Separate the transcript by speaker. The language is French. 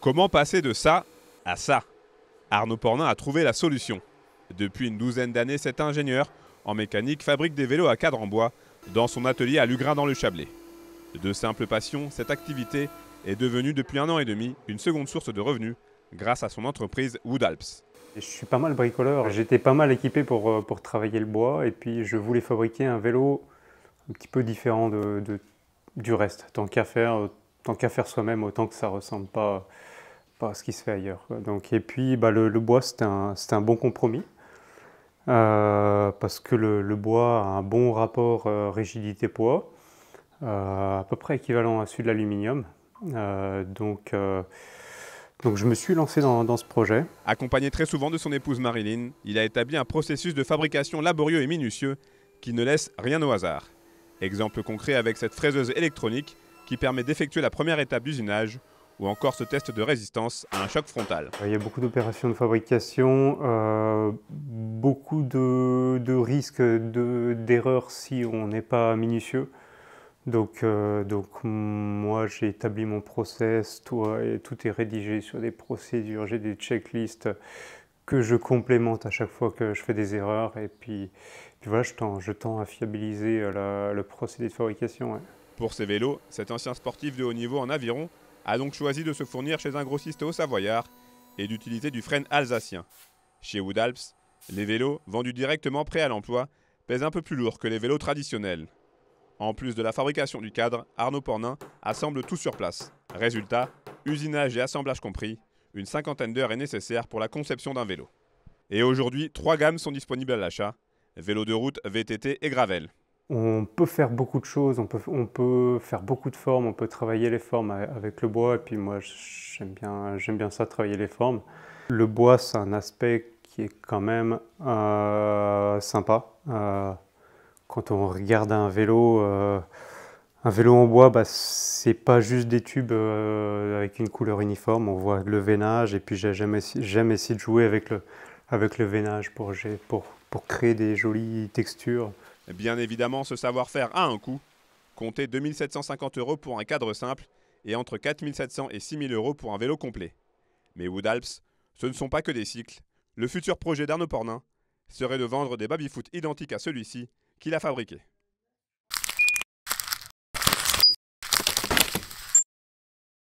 Speaker 1: Comment passer de ça à ça Arnaud Pornin a trouvé la solution. Depuis une douzaine d'années, cet ingénieur en mécanique fabrique des vélos à cadre en bois dans son atelier à Lugrin dans le Chablais. De simple passion, cette activité est devenue depuis un an et demi une seconde source de revenus grâce à son entreprise Wood Alps.
Speaker 2: Je suis pas mal bricoleur, j'étais pas mal équipé pour, euh, pour travailler le bois et puis je voulais fabriquer un vélo un petit peu différent du reste. Tant qu'à faire, euh, tant faire soi-même, autant que ça ressemble pas ce qui se fait ailleurs. Donc, et puis bah, le, bois, c'est un, bon compromis. Euh, parce que le, bois a un bon rapport euh, rigidité-poids, euh, à peu près équivalent à celui de l'aluminium. donc, donc je me suis lancé dans, dans, ce projet.
Speaker 1: Accompagné très souvent de son épouse Marilyn, il a établi un processus de fabrication laborieux et minutieux qui ne laisse rien au hasard. Exemple concret avec cette fraiseuse électronique qui permet d'effectuer la première étape d'usinage ou encore ce test de résistance à un choc frontal. Il y a
Speaker 2: beaucoup d'opérations de fabrication, euh, beaucoup de, de risques d'erreurs si on n'est pas minutieux. Donc, euh, donc moi j'ai établi mon process, toi, tout est rédigé sur des procédures, j'ai des checklists que je complémente à chaque fois que je fais des erreurs et puis, puis voilà, je tends, je tends à
Speaker 1: fiabiliser le procédé de fabrication. Pour ces vélos, cet ancien sportif de haut niveau en aviron a donc choisi de se fournir chez un grossiste au savoyard et d'utiliser du frein alsacien. Chez Woodalps, les vélos vendus directement prêts à l'emploi pèsent un peu plus lourd que les vélos traditionnels. En plus de la fabrication du cadre, Arnaud Pornin assemble tout sur place. Résultat, usinage et assemblage compris, une cinquantaine d'heures est nécessaire pour la conception d'un vélo. Et aujourd'hui, trois gammes sont disponibles à l'achat vélo de route, VTT et gravel
Speaker 2: on peut faire beaucoup de choses, on peut, faire beaucoup de formes, on peut travailler les formes avec le bois, et puis moi j'aime bien, j'aime ça, travailler les formes. Le bois, c'est un aspect qui est quand même euh, sympa. Euh, quand on regarde un vélo, euh, un vélo en bois, bah, c'est pas juste des tubes avec une couleur uniforme, on voit le veinage, et puis j'aime essayer de jouer avec le, avec le veinage pour créer des jolies textures
Speaker 1: Bien évidemment, ce savoir-faire a un coût. Comptez 2750 euros pour un cadre simple et entre 4700 et 6000 euros pour un vélo complet. Mais Woodalps, ce ne sont pas que des cycles. Le futur projet d'Arnaud Pornin serait de vendre des baby-foot identiques à celui-ci qu'il a fabriqué.